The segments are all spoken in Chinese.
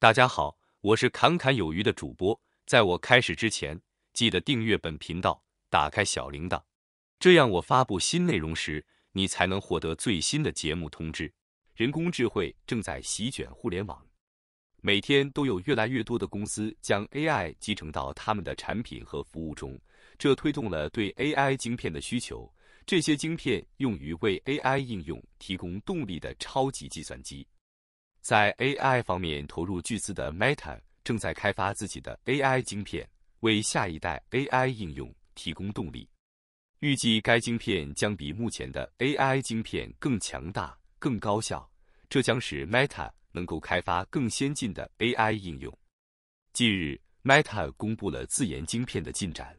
大家好，我是侃侃有余的主播。在我开始之前，记得订阅本频道，打开小铃铛，这样我发布新内容时，你才能获得最新的节目通知。人工智慧正在席卷互联网，每天都有越来越多的公司将 AI 集成到他们的产品和服务中，这推动了对 AI 芯片的需求。这些晶片用于为 AI 应用提供动力的超级计算机。在 AI 方面投入巨资的 Meta 正在开发自己的 AI 晶片，为下一代 AI 应用提供动力。预计该晶片将比目前的 AI 晶片更强大、更高效，这将使 Meta 能够开发更先进的 AI 应用。近日，Meta 公布了自研晶片的进展，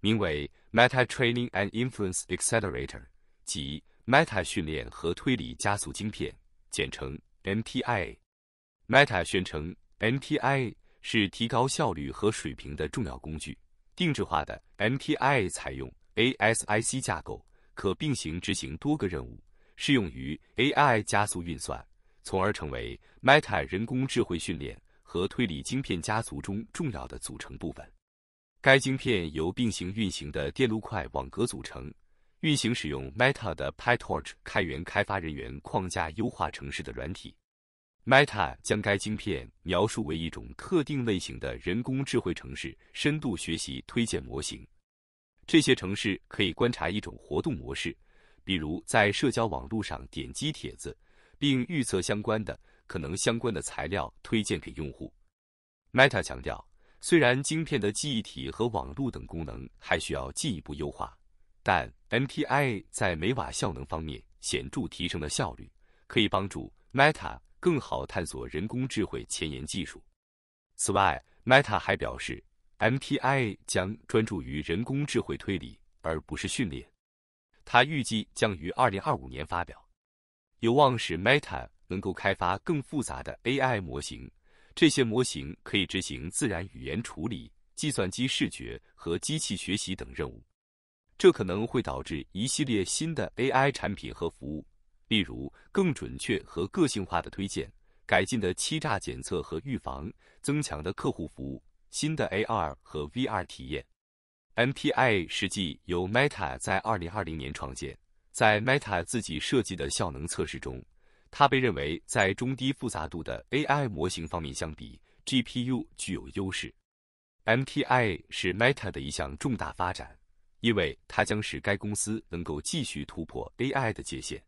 名为 Meta Training and i n f l u e n c e Accelerator，即 Meta 训练和推理加速晶片，简称。MTI Meta 宣称，MTI 是提高效率和水平的重要工具。定制化的 MTI 采用 ASIC 架构，可并行执行多个任务，适用于 AI 加速运算，从而成为 Meta 人工智慧训练和推理晶片家族中重要的组成部分。该晶片由并行运行的电路块网格组成。运行使用 Meta 的 PyTorch 开源开发人员框架优化城市的软体。Meta 将该晶片描述为一种特定类型的人工智慧城市深度学习推荐模型。这些城市可以观察一种活动模式，比如在社交网络上点击帖子，并预测相关的可能相关的材料推荐给用户。Meta 强调，虽然晶片的记忆体和网络等功能还需要进一步优化，但。MTI 在每瓦效能方面显著提升了效率，可以帮助 Meta 更好探索人工智慧前沿技术。此外，Meta 还表示，MTI 将专注于人工智慧推理，而不是训练。它预计将于2025年发表，有望使 Meta 能够开发更复杂的 AI 模型，这些模型可以执行自然语言处理、计算机视觉和机器学习等任务。这可能会导致一系列新的 AI 产品和服务，例如更准确和个性化的推荐、改进的欺诈检测和预防、增强的客户服务、新的 AR 和 VR 体验。MPTI 实际由 Meta 在2020年创建，在 Meta 自己设计的效能测试中，它被认为在中低复杂度的 AI 模型方面相比 GPU 具有优势。MPTI 是 Meta 的一项重大发展。因为它将使该公司能够继续突破 AI 的界限。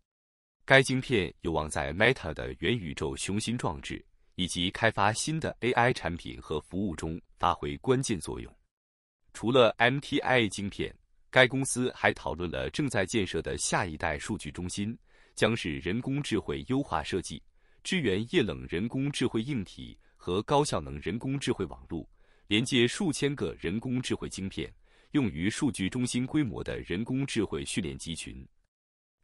该晶片有望在 Meta 的元宇宙雄心壮志以及开发新的 AI 产品和服务中发挥关键作用。除了 MTI 晶片，该公司还讨论了正在建设的下一代数据中心，将是人工智慧优化设计、支援液冷人工智慧硬体和高效能人工智慧网络，连接数千个人工智慧晶片。用于数据中心规模的人工智慧训练集群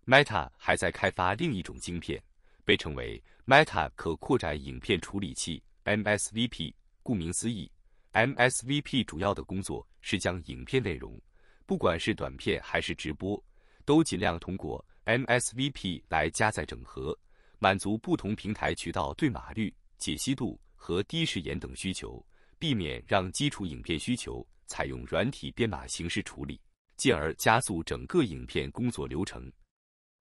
，Meta 还在开发另一种晶片，被称为 Meta 可扩展影片处理器 （MSVP）。顾名思义，MSVP 主要的工作是将影片内容，不管是短片还是直播，都尽量通过 MSVP 来加载整合，满足不同平台渠道对码率、解析度和低时延等需求，避免让基础影片需求。采用软体编码形式处理，进而加速整个影片工作流程。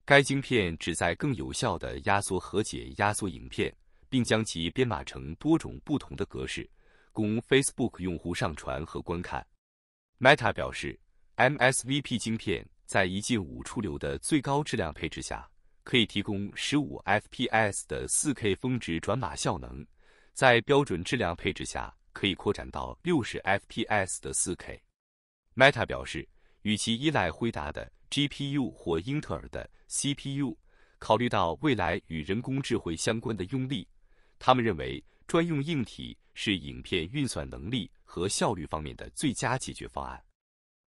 该晶片旨在更有效地压缩和解压缩影片，并将其编码成多种不同的格式，供 Facebook 用户上传和观看。Meta 表示，MSVP 晶片在一进五出流的最高质量配置下，可以提供15 FPS 的 4K 峰值转码效能，在标准质量配置下。可以扩展到六十 FPS 的四 K。Meta 表示，与其依赖辉达的 GPU 或英特尔的 CPU，考虑到未来与人工智慧相关的用例，他们认为专用硬体是影片运算能力和效率方面的最佳解决方案。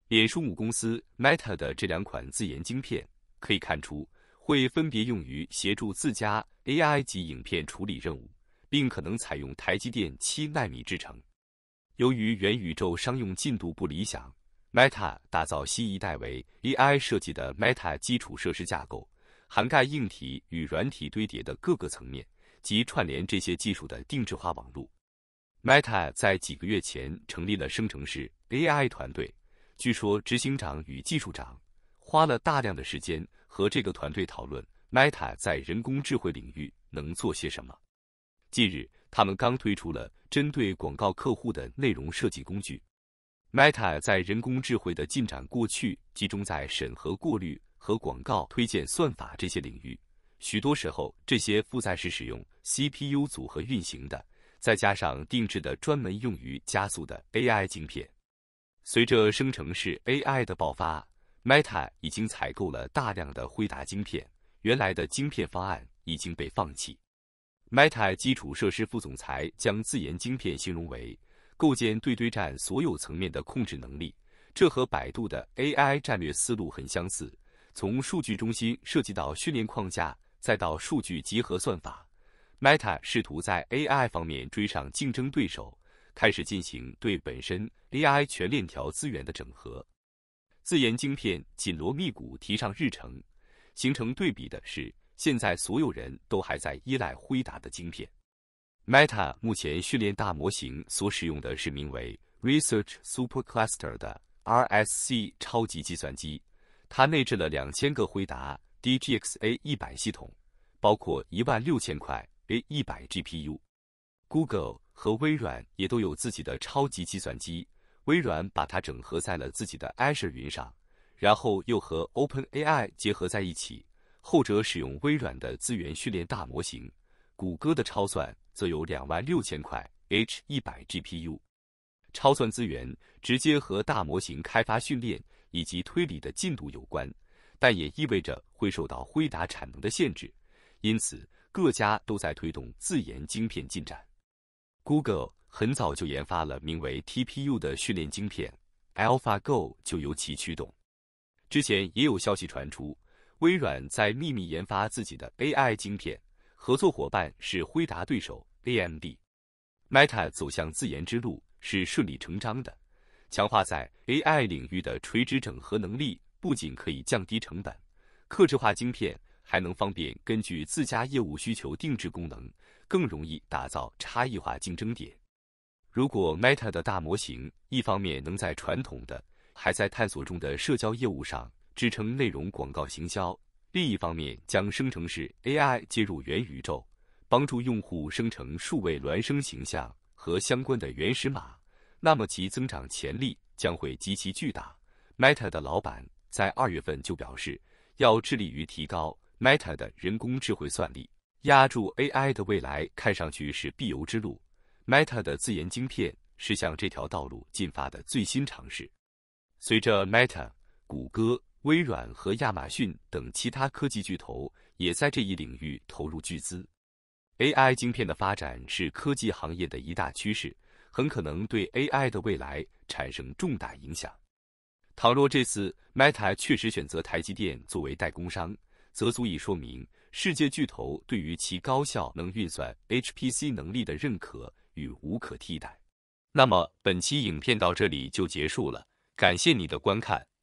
脸书母公司 Meta 的这两款自研晶片，可以看出会分别用于协助自家 AI 级影片处理任务。并可能采用台积电七纳米制程。由于元宇宙商用进度不理想，Meta 打造新一代为 AI 设计的 Meta 基础设施架构，涵盖硬体与软体堆叠的各个层面及串联这些技术的定制化网络。Meta 在几个月前成立了生成式 AI 团队，据说执行长与技术长花了大量的时间和这个团队讨论 Meta 在人工智慧领域能做些什么。近日，他们刚推出了针对广告客户的内容设计工具。Meta 在人工智能的进展过去集中在审核过滤和广告推荐算法这些领域，许多时候这些负载是使用 CPU 组合运行的，再加上定制的专门用于加速的 AI 晶片。随着生成式 AI 的爆发，Meta 已经采购了大量的惠达晶片，原来的晶片方案已经被放弃。Meta 基础设施副总裁将自研晶片形容为构建对对战所有层面的控制能力，这和百度的 AI 战略思路很相似。从数据中心涉及到训练框架，再到数据集合算法，Meta 试图在 AI 方面追上竞争对手，开始进行对本身 AI 全链条资源的整合。自研晶片紧锣密鼓提上日程。形成对比的是。现在所有人都还在依赖辉达的晶片。Meta 目前训练大模型所使用的是名为 Research Supercluster 的 RSC 超级计算机，它内置了两千个辉达 DGX A 一百系统，包括一万六千块 A 一百 GPU。Google 和微软也都有自己的超级计算机，微软把它整合在了自己的 Azure 云上，然后又和 OpenAI 结合在一起。后者使用微软的资源训练大模型，谷歌的超算则有两万六千块 H100 GPU。超算资源直接和大模型开发、训练以及推理的进度有关，但也意味着会受到辉达产能的限制。因此，各家都在推动自研晶片进展。Google 很早就研发了名为 TPU 的训练晶片，AlphaGo 就由其驱动。之前也有消息传出。微软在秘密研发自己的 AI 晶片，合作伙伴是辉达对手 AMD。Meta 走向自研之路是顺理成章的，强化在 AI 领域的垂直整合能力，不仅可以降低成本，客制化晶片还能方便根据自家业务需求定制功能，更容易打造差异化竞争点。如果 Meta 的大模型一方面能在传统的还在探索中的社交业务上，支撑内容广告行销，另一方面将生成式 AI 接入元宇宙，帮助用户生成数位孪生形象和相关的原始码，那么其增长潜力将会极其巨大。Meta 的老板在二月份就表示，要致力于提高 Meta 的人工智慧算力，压住 AI 的未来看上去是必由之路。Meta 的自研晶片是向这条道路进发的最新尝试。随着 Meta、谷歌。微软和亚马逊等其他科技巨头也在这一领域投入巨资。AI 晶片的发展是科技行业的一大趋势，很可能对 AI 的未来产生重大影响。倘若这次 Meta 确实选择台积电作为代工商，则足以说明世界巨头对于其高效能运算 HPC 能力的认可与无可替代。那么，本期影片到这里就结束了，感谢你的观看。